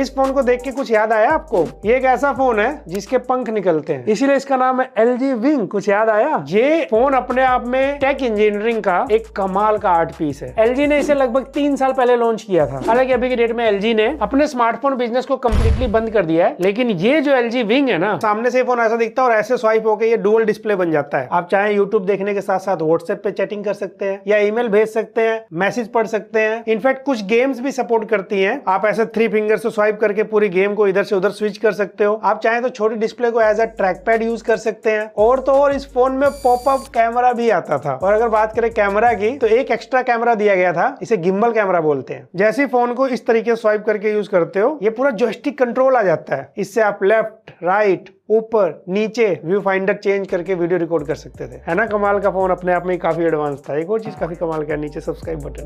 इस फोन को देख के कुछ याद आया आपको ये एक ऐसा फोन है जिसके पंख निकलते हैं इसीलिए इसका नाम है एल जी विंग कुछ याद आया ये फोन अपने आप में टेक इंजीनियरिंग का एक कमाल का आर्ट पीस है एल ने इसे लगभग तीन साल पहले लॉन्च किया था हालांकि अभी की डेट में एल ने अपने स्मार्टफोन बिजनेस को कम्प्लीटली बंद कर दिया है लेकिन ये जो एल विंग है ना सामने से फोन ऐसा दिखता है और ऐसे स्वाइप होकर ये डुअल डिस्प्ले बन जाता है आप चाहे यूट्यूब देखने के साथ साथ व्हाट्सएप पे चैटिंग कर सकते हैं या ईमेल भेज सकते हैं मैसेज पढ़ सकते हैं इनफैक्ट कुछ गेम्स भी सपोर्ट करती है आप ऐसे थ्री फिंगर से स्वाइप स्वाइप करके पूरी गेम को इधर से उधर स्विच कर सकते हो आप चाहे तो छोटी डिस्प्ले को as a track pad use कर सकते हैं और तो और इस फोन में पॉपअप कैमरा भी आता था और अगर बात करें कैमरा की तो एक एक्स्ट्रा कैमरा दिया गया था इसे गिम्बल कैमरा बोलते हैं जैसे फोन को इस तरीके से स्वाइप करके यूज करते हो ये पूरा जोस्टिक कंट्रोल आ जाता है इससे आप लेफ्ट राइट ऊपर नीचे व्यू फाइंडर चेंज करके वीडियो रिकॉर्ड कर सकते थे है ना कमाल का फोन अपने आप में काफी एडवांस था एक और चीज काफी कमाल का नीचे सब्सक्राइब बटन